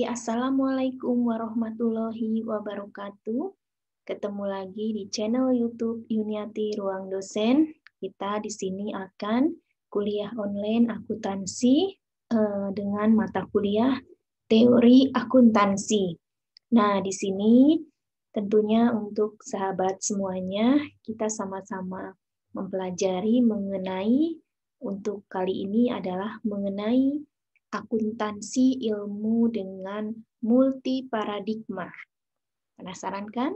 Oke, Assalamualaikum warahmatullahi wabarakatuh. Ketemu lagi di channel YouTube Yuniati Ruang Dosen. Kita di sini akan kuliah online akuntansi eh, dengan mata kuliah teori akuntansi. Nah, di sini tentunya untuk sahabat semuanya, kita sama-sama mempelajari mengenai untuk kali ini adalah mengenai akuntansi ilmu dengan multi paradigma. Penasaran kan?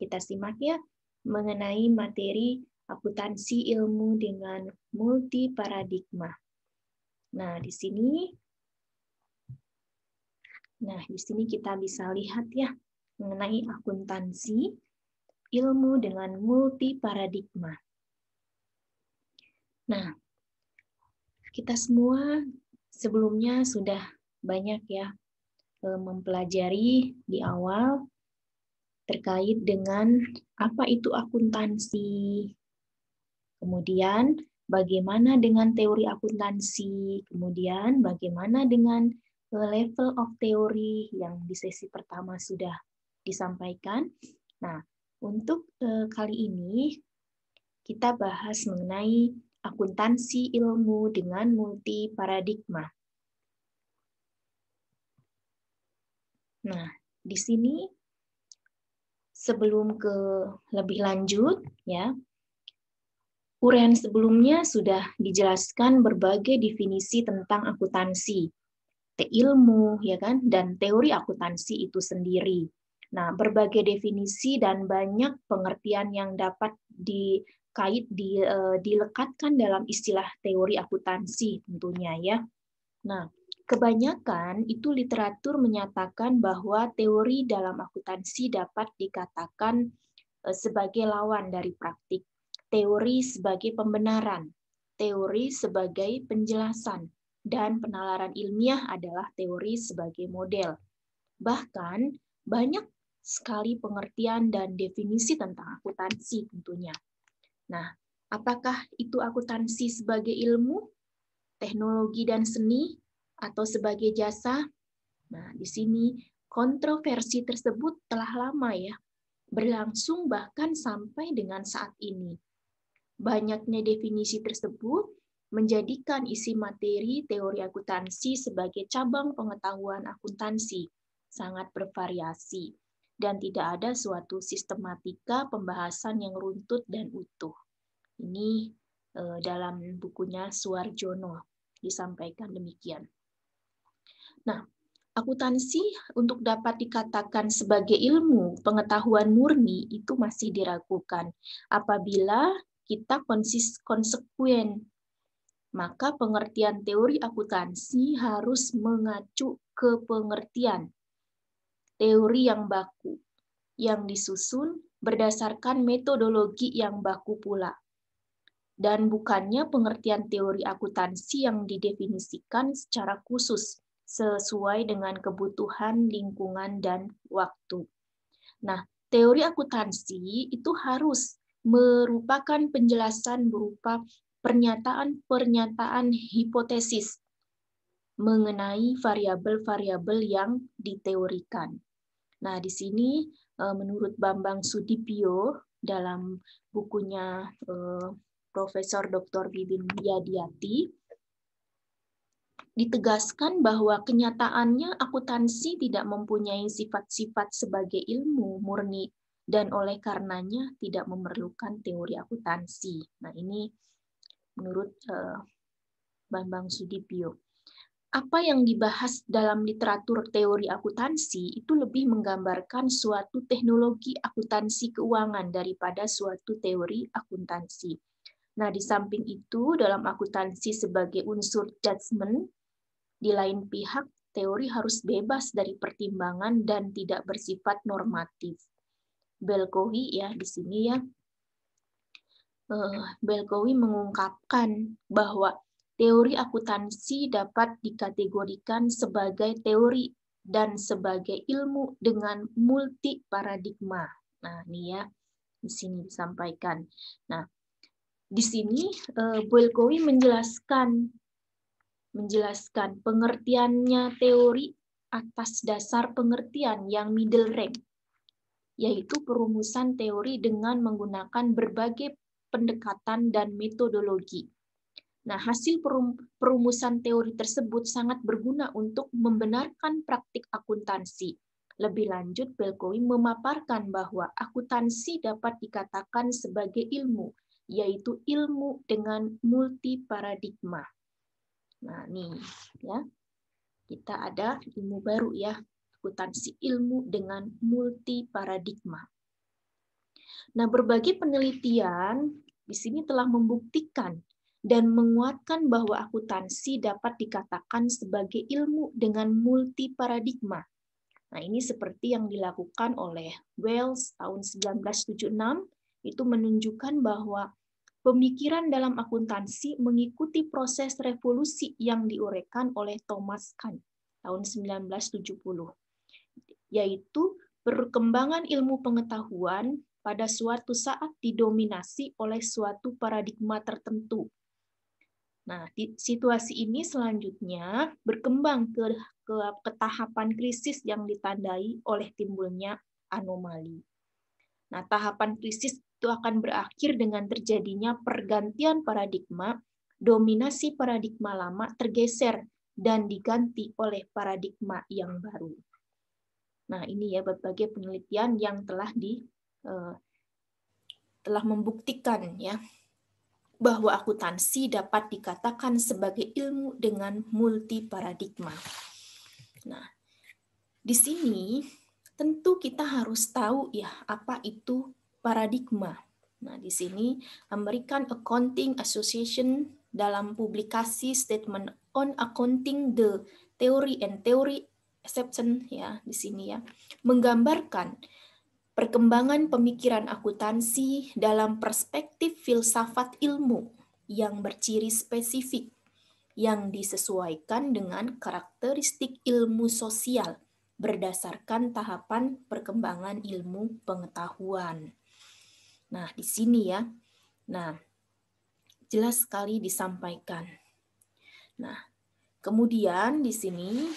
Kita simak ya mengenai materi akuntansi ilmu dengan multi paradigma. Nah, di sini Nah, di sini kita bisa lihat ya mengenai akuntansi ilmu dengan multi paradigma. Nah, kita semua sebelumnya sudah banyak ya e, mempelajari di awal terkait dengan apa itu akuntansi. Kemudian bagaimana dengan teori akuntansi, kemudian bagaimana dengan e, level of teori yang di sesi pertama sudah disampaikan. Nah, untuk e, kali ini kita bahas mengenai akuntansi ilmu dengan multi paradigma. Nah, di sini sebelum ke lebih lanjut ya. Uraian sebelumnya sudah dijelaskan berbagai definisi tentang akuntansi, ilmu ya kan dan teori akuntansi itu sendiri. Nah, berbagai definisi dan banyak pengertian yang dapat di kait di, eh, dilekatkan dalam istilah teori akuntansi tentunya ya. Nah, kebanyakan itu literatur menyatakan bahwa teori dalam akuntansi dapat dikatakan eh, sebagai lawan dari praktik, teori sebagai pembenaran, teori sebagai penjelasan, dan penalaran ilmiah adalah teori sebagai model. Bahkan banyak sekali pengertian dan definisi tentang akuntansi tentunya. Nah, apakah itu akuntansi sebagai ilmu, teknologi dan seni, atau sebagai jasa? Nah, di sini kontroversi tersebut telah lama ya, berlangsung bahkan sampai dengan saat ini. Banyaknya definisi tersebut menjadikan isi materi teori akuntansi sebagai cabang pengetahuan akuntansi sangat bervariasi dan tidak ada suatu sistematika pembahasan yang runtut dan utuh. Ini eh, dalam bukunya Suarjono disampaikan demikian. Nah, akuntansi untuk dapat dikatakan sebagai ilmu pengetahuan murni itu masih diragukan apabila kita konsis konsekuen maka pengertian teori akuntansi harus mengacu ke pengertian teori yang baku, yang disusun berdasarkan metodologi yang baku pula, dan bukannya pengertian teori akuntansi yang didefinisikan secara khusus sesuai dengan kebutuhan lingkungan dan waktu. Nah, teori akuntansi itu harus merupakan penjelasan berupa pernyataan-pernyataan hipotesis mengenai variabel-variabel yang diteorikan. Nah, di sini eh, menurut Bambang Sudipio dalam bukunya eh, Profesor Dr. Bibin Yadiati, ditegaskan bahwa kenyataannya akuntansi tidak mempunyai sifat-sifat sebagai ilmu murni dan oleh karenanya tidak memerlukan teori akuntansi. Nah, ini menurut eh, Bambang Sudipio apa yang dibahas dalam literatur teori akuntansi itu lebih menggambarkan suatu teknologi akuntansi keuangan daripada suatu teori akuntansi. Nah, di samping itu, dalam akuntansi sebagai unsur judgment, di lain pihak, teori harus bebas dari pertimbangan dan tidak bersifat normatif. Belkowi ya di sini ya. Eh, Belkowi mengungkapkan bahwa teori akuntansi dapat dikategorikan sebagai teori dan sebagai ilmu dengan multi paradigma. Nah, ini ya di sini disampaikan. Nah, di sini eh, Boelkowi menjelaskan menjelaskan pengertiannya teori atas dasar pengertian yang middle rank, yaitu perumusan teori dengan menggunakan berbagai pendekatan dan metodologi. Nah, hasil perumusan teori tersebut sangat berguna untuk membenarkan praktik akuntansi. Lebih lanjut, Belkowi memaparkan bahwa akuntansi dapat dikatakan sebagai ilmu, yaitu ilmu dengan multi paradigma. Nah, nih ya. Kita ada ilmu baru ya, akuntansi ilmu dengan multi paradigma. Nah, berbagai penelitian di sini telah membuktikan dan menguatkan bahwa akuntansi dapat dikatakan sebagai ilmu dengan multi paradigma. Nah, ini seperti yang dilakukan oleh Wells tahun 1976 itu menunjukkan bahwa pemikiran dalam akuntansi mengikuti proses revolusi yang diurekan oleh Thomas Kahn tahun 1970 yaitu perkembangan ilmu pengetahuan pada suatu saat didominasi oleh suatu paradigma tertentu Nah, di situasi ini selanjutnya berkembang ke, ke, ke tahapan krisis yang ditandai oleh timbulnya anomali. Nah, tahapan krisis itu akan berakhir dengan terjadinya pergantian paradigma, dominasi paradigma lama tergeser dan diganti oleh paradigma yang baru. Nah, ini ya berbagai penelitian yang telah di uh, telah membuktikan ya bahwa akuntansi dapat dikatakan sebagai ilmu dengan multi paradigma. Nah, di sini tentu kita harus tahu ya apa itu paradigma. Nah, di sini American Accounting Association dalam publikasi Statement on Accounting the Theory and Theory Exception ya di sini ya menggambarkan perkembangan pemikiran akuntansi dalam perspektif filsafat ilmu yang berciri spesifik yang disesuaikan dengan karakteristik ilmu sosial berdasarkan tahapan perkembangan ilmu pengetahuan. Nah, di sini ya. Nah, jelas sekali disampaikan. Nah, kemudian di sini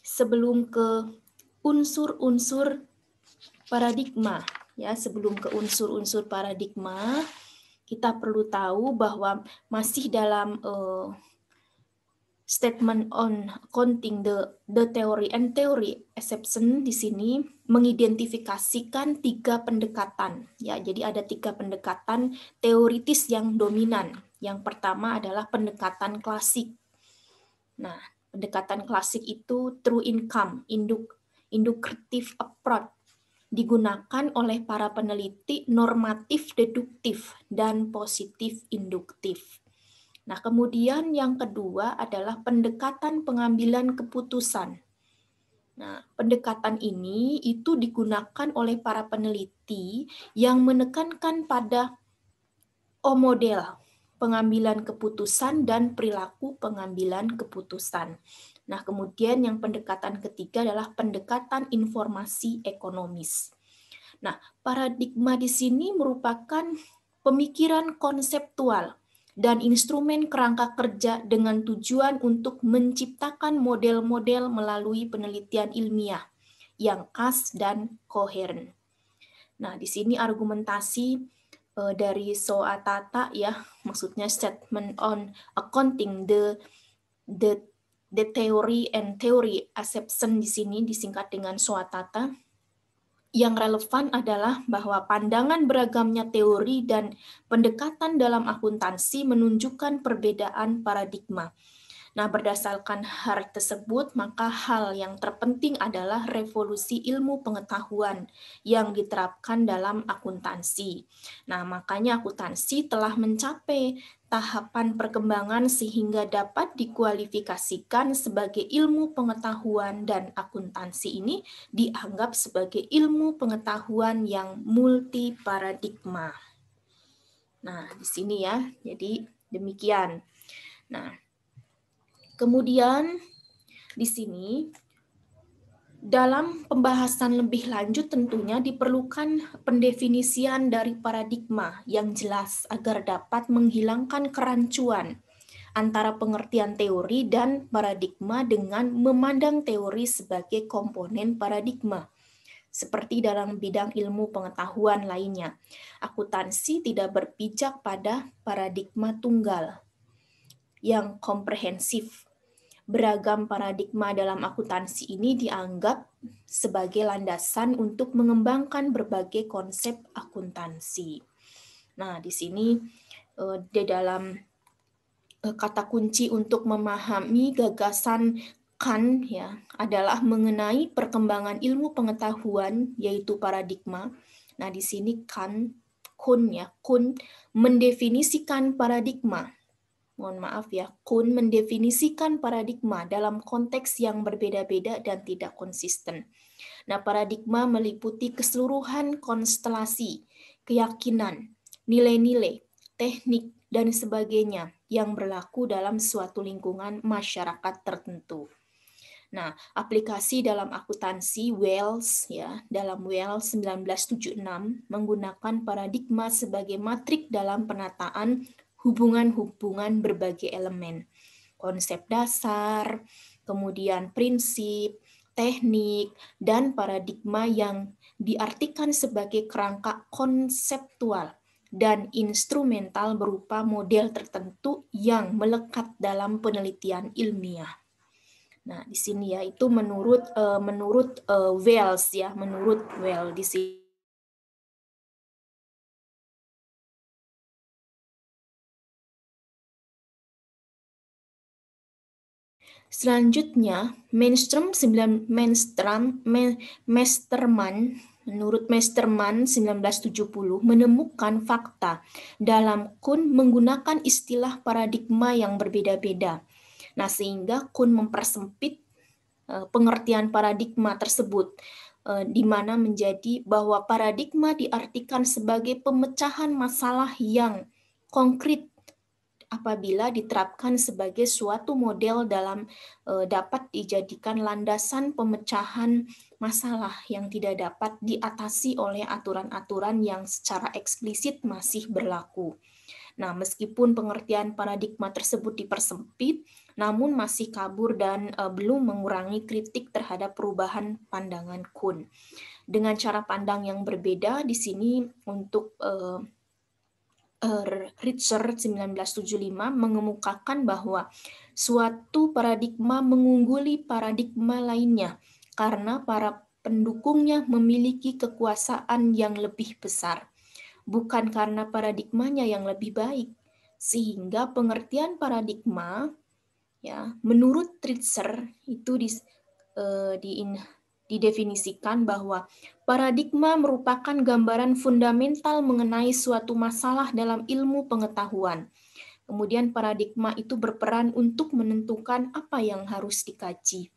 sebelum ke unsur-unsur paradigma. Ya, sebelum ke unsur-unsur paradigma, kita perlu tahu bahwa masih dalam uh, statement on counting the the theory and theory exception di sini mengidentifikasikan tiga pendekatan ya jadi ada tiga pendekatan teoritis yang dominan yang pertama adalah pendekatan klasik nah pendekatan klasik itu true income induk inductive approach digunakan oleh para peneliti normatif deduktif dan positif induktif. Nah, kemudian yang kedua adalah pendekatan pengambilan keputusan. Nah, pendekatan ini itu digunakan oleh para peneliti yang menekankan pada O model pengambilan keputusan dan perilaku pengambilan keputusan. Nah, kemudian yang pendekatan ketiga adalah pendekatan informasi ekonomis. Nah, paradigma di sini merupakan pemikiran konseptual dan instrumen kerangka kerja dengan tujuan untuk menciptakan model-model melalui penelitian ilmiah yang khas dan koheren. Nah, di sini argumentasi eh, dari Soa Tata ya, maksudnya statement on accounting the the the theory and theory acception di sini disingkat dengan swatata. Yang relevan adalah bahwa pandangan beragamnya teori dan pendekatan dalam akuntansi menunjukkan perbedaan paradigma. Nah, berdasarkan hal tersebut, maka hal yang terpenting adalah revolusi ilmu pengetahuan yang diterapkan dalam akuntansi. Nah, makanya akuntansi telah mencapai tahapan perkembangan sehingga dapat dikualifikasikan sebagai ilmu pengetahuan dan akuntansi ini dianggap sebagai ilmu pengetahuan yang multi paradigma. Nah, di sini ya. Jadi demikian. Nah, kemudian di sini dalam pembahasan lebih lanjut tentunya diperlukan pendefinisian dari paradigma yang jelas agar dapat menghilangkan kerancuan antara pengertian teori dan paradigma dengan memandang teori sebagai komponen paradigma seperti dalam bidang ilmu pengetahuan lainnya. Akuntansi tidak berpijak pada paradigma tunggal yang komprehensif beragam paradigma dalam akuntansi ini dianggap sebagai landasan untuk mengembangkan berbagai konsep akuntansi. Nah, di sini eh, di dalam eh, kata kunci untuk memahami gagasan kan ya adalah mengenai perkembangan ilmu pengetahuan yaitu paradigma. Nah, di sini kan Kun ya, Kun mendefinisikan paradigma mohon maaf ya, Kuhn mendefinisikan paradigma dalam konteks yang berbeda-beda dan tidak konsisten. Nah, paradigma meliputi keseluruhan konstelasi, keyakinan, nilai-nilai, teknik, dan sebagainya yang berlaku dalam suatu lingkungan masyarakat tertentu. Nah, aplikasi dalam akuntansi Wells ya, dalam Wells 1976 menggunakan paradigma sebagai matrik dalam penataan hubungan-hubungan berbagai elemen. Konsep dasar, kemudian prinsip, teknik, dan paradigma yang diartikan sebagai kerangka konseptual dan instrumental berupa model tertentu yang melekat dalam penelitian ilmiah. Nah, di sini ya itu menurut uh, menurut uh, Wells ya, menurut Wells di sini Selanjutnya, Mainstream 9 Mainstream Masterman menurut Masterman 1970 menemukan fakta dalam kun menggunakan istilah paradigma yang berbeda-beda. Nah, sehingga kun mempersempit e, pengertian paradigma tersebut e, di mana menjadi bahwa paradigma diartikan sebagai pemecahan masalah yang konkret apabila diterapkan sebagai suatu model dalam eh, dapat dijadikan landasan pemecahan masalah yang tidak dapat diatasi oleh aturan-aturan yang secara eksplisit masih berlaku. Nah, meskipun pengertian paradigma tersebut dipersempit, namun masih kabur dan uh, belum mengurangi kritik terhadap perubahan pandangan Kun. Dengan cara pandang yang berbeda di sini untuk uh, Richard 1975 mengemukakan bahwa suatu paradigma mengungguli paradigma lainnya karena para pendukungnya memiliki kekuasaan yang lebih besar, bukan karena paradigmanya yang lebih baik. Sehingga pengertian paradigma ya menurut Richard itu eh, di, uh, di didefinisikan bahwa paradigma merupakan gambaran fundamental mengenai suatu masalah dalam ilmu pengetahuan. Kemudian paradigma itu berperan untuk menentukan apa yang harus dikaji,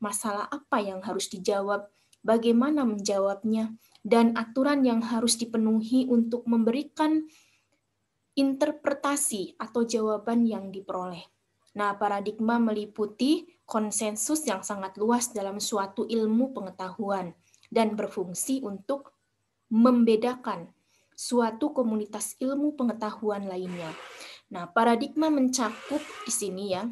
masalah apa yang harus dijawab, bagaimana menjawabnya, dan aturan yang harus dipenuhi untuk memberikan interpretasi atau jawaban yang diperoleh. Nah, paradigma meliputi konsensus yang sangat luas dalam suatu ilmu pengetahuan dan berfungsi untuk membedakan suatu komunitas ilmu pengetahuan lainnya. Nah, paradigma mencakup di sini ya.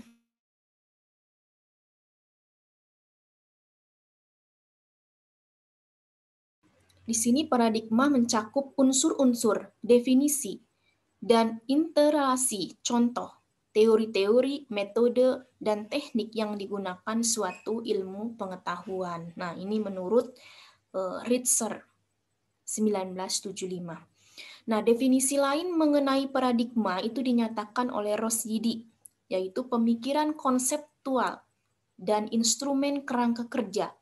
Di sini paradigma mencakup unsur-unsur, definisi, dan interaksi. contoh teori-teori, metode, dan teknik yang digunakan suatu ilmu pengetahuan. Nah, ini menurut uh, Ritzer 1975. Nah, definisi lain mengenai paradigma itu dinyatakan oleh Rosyidi, yaitu pemikiran konseptual dan instrumen kerangka kerja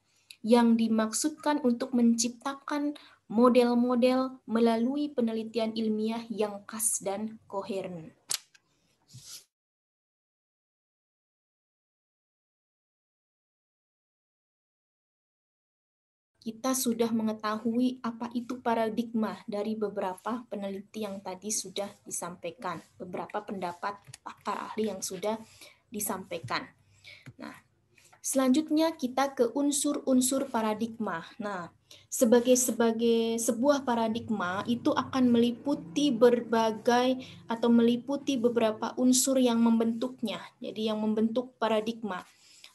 yang dimaksudkan untuk menciptakan model-model melalui penelitian ilmiah yang khas dan koheren. kita sudah mengetahui apa itu paradigma dari beberapa peneliti yang tadi sudah disampaikan, beberapa pendapat para ahli yang sudah disampaikan. Nah, selanjutnya kita ke unsur-unsur paradigma. Nah, sebagai sebagai sebuah paradigma itu akan meliputi berbagai atau meliputi beberapa unsur yang membentuknya. Jadi yang membentuk paradigma.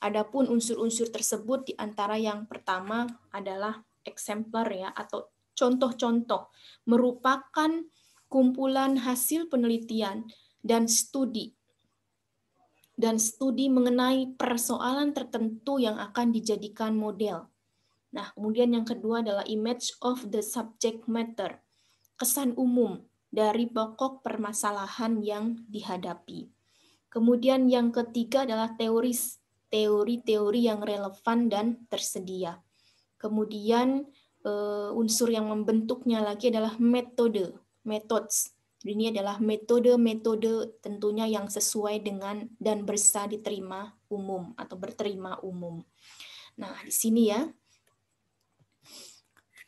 Adapun unsur-unsur tersebut di antara yang pertama adalah eksemplar ya atau contoh-contoh merupakan kumpulan hasil penelitian dan studi dan studi mengenai persoalan tertentu yang akan dijadikan model. Nah, kemudian yang kedua adalah image of the subject matter, kesan umum dari pokok permasalahan yang dihadapi. Kemudian yang ketiga adalah teoris teori-teori yang relevan dan tersedia. Kemudian eh, unsur yang membentuknya lagi adalah metode, methods. ini adalah metode-metode tentunya yang sesuai dengan dan bersa diterima umum atau berterima umum. Nah, di sini ya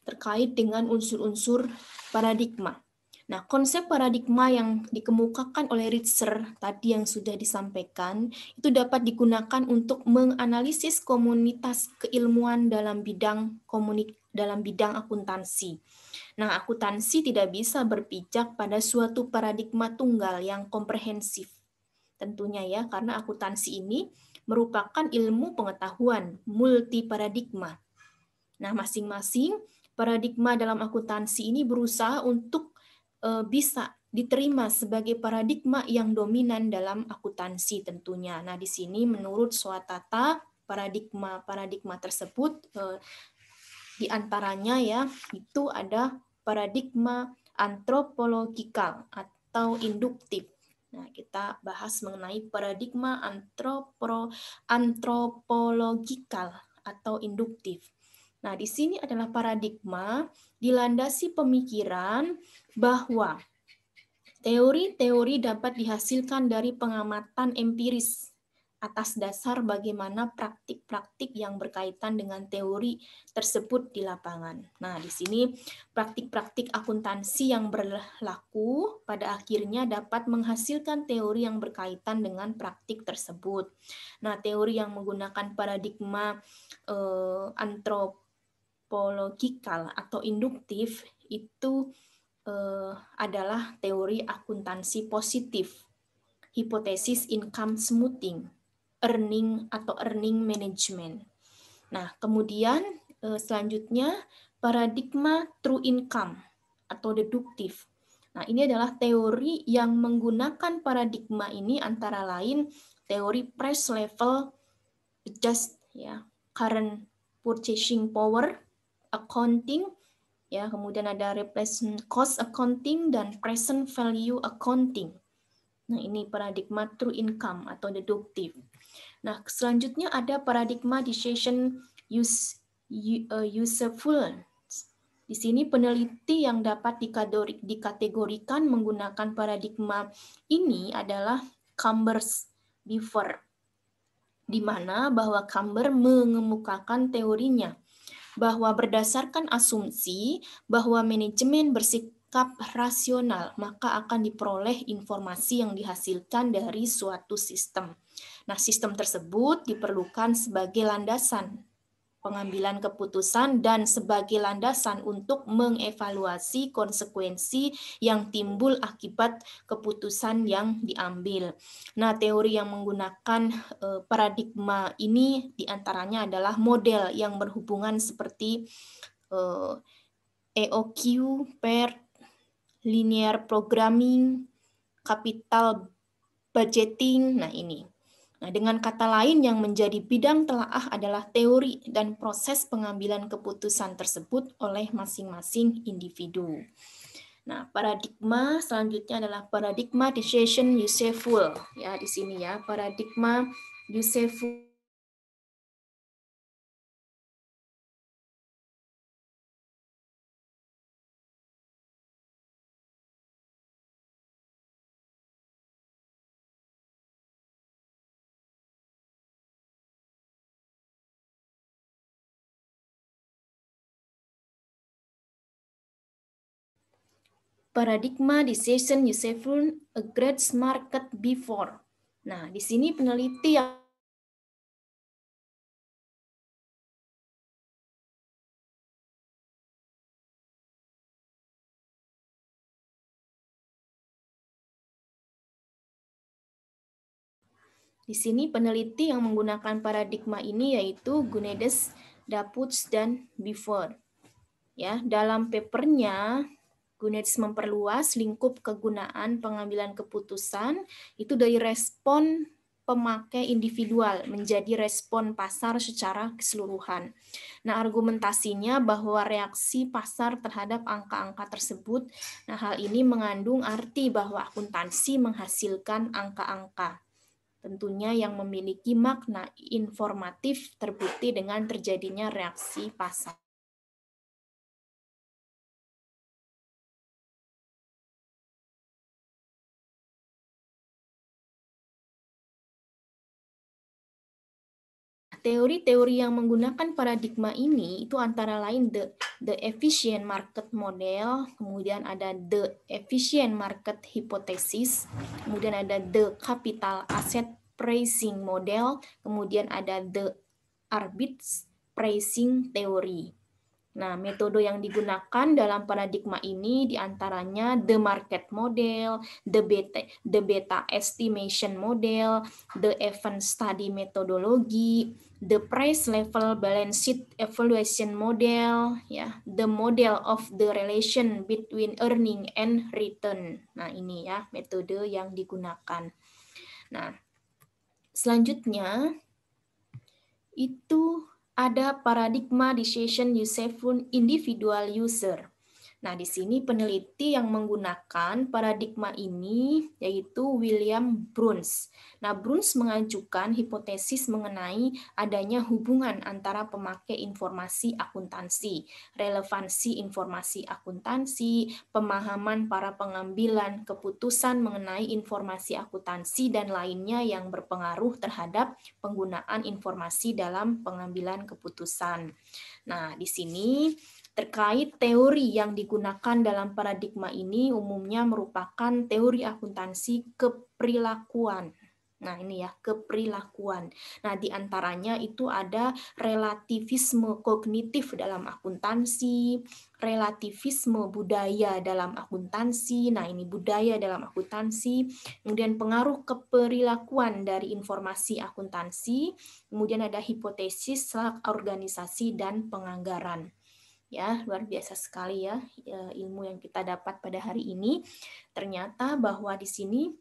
terkait dengan unsur-unsur paradigma. Nah, konsep paradigma yang dikemukakan oleh Ritzer tadi yang sudah disampaikan itu dapat digunakan untuk menganalisis komunitas keilmuan dalam bidang komunik dalam bidang akuntansi. Nah, akuntansi tidak bisa berpijak pada suatu paradigma tunggal yang komprehensif. Tentunya ya, karena akuntansi ini merupakan ilmu pengetahuan multi paradigma. Nah, masing-masing paradigma dalam akuntansi ini berusaha untuk Eh, bisa diterima sebagai paradigma yang dominan dalam akuntansi tentunya. Nah, di sini menurut Swatata paradigma paradigma tersebut eh, di antaranya ya itu ada paradigma antropologikal atau induktif. Nah, kita bahas mengenai paradigma antropo antropologikal atau induktif. Nah, di sini adalah paradigma dilandasi pemikiran bahwa teori-teori dapat dihasilkan dari pengamatan empiris atas dasar bagaimana praktik-praktik yang berkaitan dengan teori tersebut di lapangan. Nah, di sini praktik-praktik akuntansi yang berlaku pada akhirnya dapat menghasilkan teori yang berkaitan dengan praktik tersebut. Nah, teori yang menggunakan paradigma eh, antrop tipologikal atau induktif itu uh, adalah teori akuntansi positif, hipotesis income smoothing, earning atau earning management. Nah, kemudian uh, selanjutnya paradigma true income atau deduktif. Nah, ini adalah teori yang menggunakan paradigma ini antara lain teori price level adjust ya, current purchasing power accounting ya kemudian ada replacement cost accounting dan present value accounting nah ini paradigma true income atau deduktif nah selanjutnya ada paradigma decision use uh, useful di sini peneliti yang dapat dikategorikan menggunakan paradigma ini adalah Cumbers Beaver, di mana bahwa Cumber mengemukakan teorinya bahwa berdasarkan asumsi bahwa manajemen bersikap rasional, maka akan diperoleh informasi yang dihasilkan dari suatu sistem. Nah, sistem tersebut diperlukan sebagai landasan pengambilan keputusan dan sebagai landasan untuk mengevaluasi konsekuensi yang timbul akibat keputusan yang diambil. Nah, teori yang menggunakan eh, paradigma ini diantaranya adalah model yang berhubungan seperti EOQ, eh, e per linear programming, capital budgeting. Nah, ini. Nah, dengan kata lain yang menjadi bidang telaah adalah teori dan proses pengambilan keputusan tersebut oleh masing-masing individu. Nah, paradigma selanjutnya adalah paradigma decision useful ya di sini ya, paradigma useful paradigma decision useful a great market before. Nah, di sini peneliti yang Di sini peneliti yang menggunakan paradigma ini yaitu Gunedes, Daputs, dan Before. Ya, dalam papernya Gunets memperluas lingkup kegunaan pengambilan keputusan itu dari respon pemakai individual menjadi respon pasar secara keseluruhan. Nah, argumentasinya bahwa reaksi pasar terhadap angka-angka tersebut, nah hal ini mengandung arti bahwa akuntansi menghasilkan angka-angka. Tentunya yang memiliki makna informatif terbukti dengan terjadinya reaksi pasar. teori-teori yang menggunakan paradigma ini itu antara lain the the efficient market model, kemudian ada the efficient market hypothesis, kemudian ada the capital asset pricing model, kemudian ada the arbit pricing theory. Nah, metode yang digunakan dalam paradigma ini diantaranya the market model, the beta, the beta estimation model, the event study methodology, the price level balance sheet evaluation model, ya, the model of the relation between earning and return. Nah, ini ya metode yang digunakan. Nah, selanjutnya itu ada paradigma decision useful individual user. Nah, di sini peneliti yang menggunakan paradigma ini yaitu William Bruns. Nah, Bruns mengajukan hipotesis mengenai adanya hubungan antara pemakai informasi akuntansi, relevansi informasi akuntansi, pemahaman para pengambilan keputusan mengenai informasi akuntansi dan lainnya yang berpengaruh terhadap penggunaan informasi dalam pengambilan keputusan. Nah, di sini terkait teori yang digunakan dalam paradigma ini umumnya merupakan teori akuntansi keperilakuan. Nah, ini ya, keperilakuan. Nah, di antaranya itu ada relativisme kognitif dalam akuntansi, relativisme budaya dalam akuntansi. Nah, ini budaya dalam akuntansi, kemudian pengaruh keperilakuan dari informasi akuntansi, kemudian ada hipotesis, organisasi dan penganggaran ya luar biasa sekali ya e, ilmu yang kita dapat pada hari ini ternyata bahwa di sini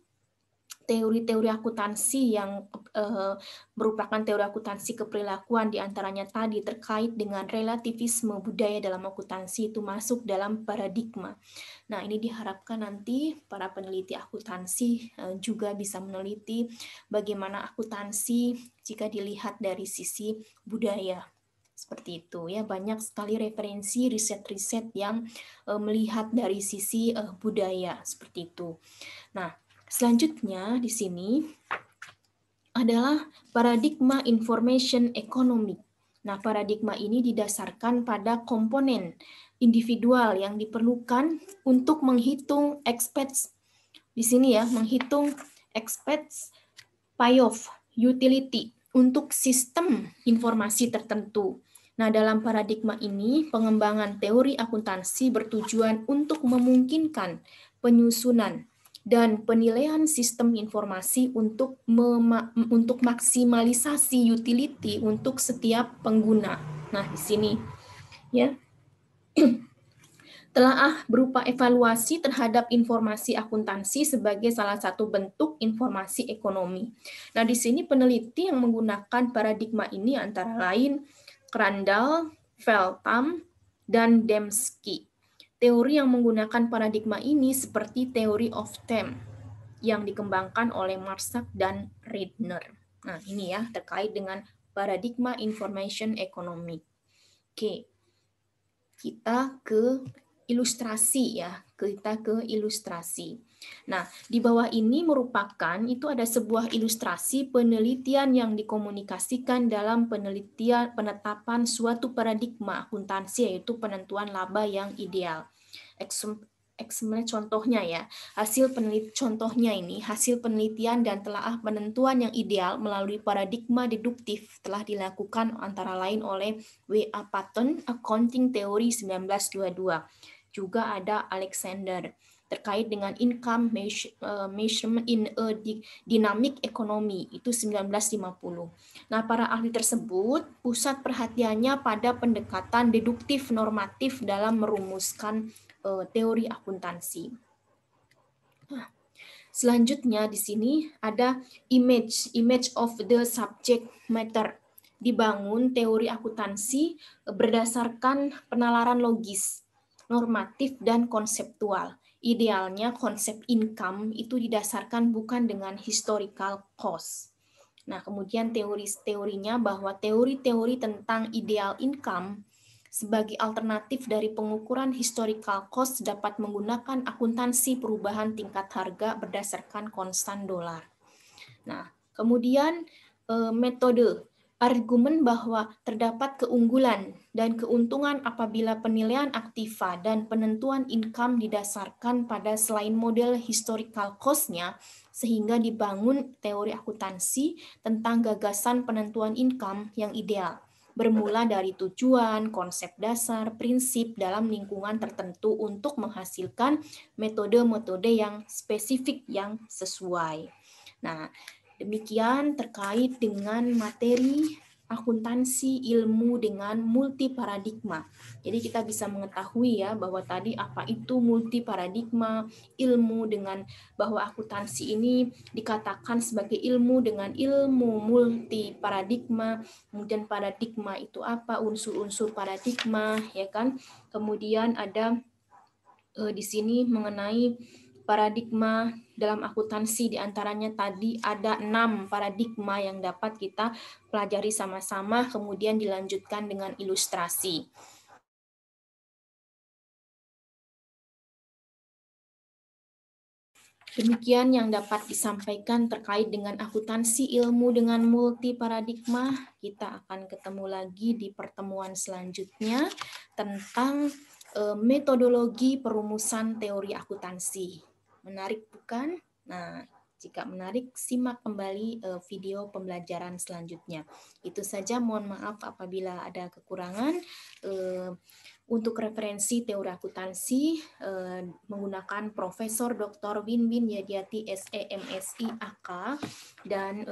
teori-teori akuntansi yang eh, merupakan teori akuntansi keperilakuan diantaranya tadi terkait dengan relativisme budaya dalam akuntansi itu masuk dalam paradigma. Nah ini diharapkan nanti para peneliti akuntansi eh, juga bisa meneliti bagaimana akuntansi jika dilihat dari sisi budaya seperti itu ya banyak sekali referensi riset-riset yang uh, melihat dari sisi uh, budaya seperti itu. Nah, selanjutnya di sini adalah paradigma information economy. Nah, paradigma ini didasarkan pada komponen individual yang diperlukan untuk menghitung expense di sini ya, menghitung expense payoff utility untuk sistem informasi tertentu. Nah, dalam paradigma ini, pengembangan teori akuntansi bertujuan untuk memungkinkan penyusunan dan penilaian sistem informasi untuk untuk maksimalisasi utility untuk setiap pengguna. Nah, di sini ya. ah berupa evaluasi terhadap informasi akuntansi sebagai salah satu bentuk informasi ekonomi. Nah, di sini peneliti yang menggunakan paradigma ini antara lain Crandall, Feltham, dan Dembski. Teori yang menggunakan paradigma ini seperti teori of time yang dikembangkan oleh Marsak dan Ridner. Nah, ini ya terkait dengan paradigma information economy. Oke. Kita ke ilustrasi ya. Kita ke ilustrasi. Nah, di bawah ini merupakan itu ada sebuah ilustrasi penelitian yang dikomunikasikan dalam penelitian penetapan suatu paradigma akuntansi yaitu penentuan laba yang ideal. Sebenarnya contohnya ya, hasil penelit contohnya ini hasil penelitian dan telah penentuan yang ideal melalui paradigma deduktif telah dilakukan antara lain oleh W.A. Patton Accounting Theory 1922. Juga ada Alexander terkait dengan income eh, measurement in a dynamic economy itu 1950. Nah, para ahli tersebut pusat perhatiannya pada pendekatan deduktif normatif dalam merumuskan eh, teori akuntansi. Nah, selanjutnya di sini ada image, image of the subject matter. Dibangun teori akuntansi berdasarkan penalaran logis, normatif, dan konseptual idealnya konsep income itu didasarkan bukan dengan historical cost. Nah, kemudian teori-teorinya bahwa teori-teori tentang ideal income sebagai alternatif dari pengukuran historical cost dapat menggunakan akuntansi perubahan tingkat harga berdasarkan konstan dolar. Nah, kemudian eh, metode argumen bahwa terdapat keunggulan dan keuntungan apabila penilaian aktiva dan penentuan income didasarkan pada selain model historical cost-nya, sehingga dibangun teori akuntansi tentang gagasan penentuan income yang ideal, bermula dari tujuan, konsep dasar, prinsip dalam lingkungan tertentu untuk menghasilkan metode-metode yang spesifik yang sesuai. Nah, Demikian terkait dengan materi akuntansi ilmu dengan multi paradigma. Jadi kita bisa mengetahui ya bahwa tadi apa itu multi paradigma, ilmu dengan bahwa akuntansi ini dikatakan sebagai ilmu dengan ilmu multi paradigma. Kemudian paradigma itu apa? Unsur-unsur paradigma ya kan. Kemudian ada eh, di sini mengenai paradigma dalam akuntansi diantaranya tadi ada enam paradigma yang dapat kita pelajari sama-sama, kemudian dilanjutkan dengan ilustrasi. Demikian yang dapat disampaikan terkait dengan akuntansi ilmu dengan multi paradigma. Kita akan ketemu lagi di pertemuan selanjutnya tentang eh, metodologi perumusan teori akuntansi. Menarik bukan? Nah, jika menarik, simak kembali eh, video pembelajaran selanjutnya. Itu saja, mohon maaf apabila ada kekurangan. Eh, untuk referensi teori akuntansi, eh, menggunakan Profesor Dr. Winwin Yadiati SEMSI AK dan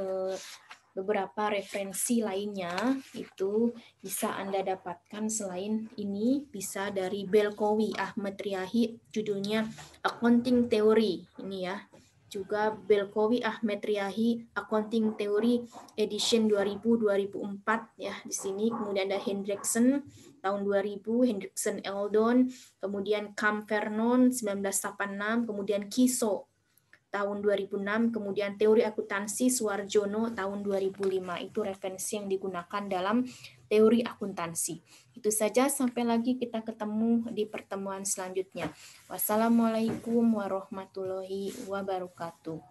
beberapa referensi lainnya itu bisa Anda dapatkan selain ini bisa dari Belkowi Ahmad Riyahi judulnya Accounting Theory ini ya juga Belkowi Ahmad Riyahi Accounting Theory Edition 2000-2004 ya di sini kemudian ada Hendrickson tahun 2000 Hendrickson Eldon kemudian Cam Vernon 1986 kemudian Kiso tahun 2006, kemudian teori akuntansi Suarjono tahun 2005. Itu referensi yang digunakan dalam teori akuntansi. Itu saja, sampai lagi kita ketemu di pertemuan selanjutnya. Wassalamualaikum warahmatullahi wabarakatuh.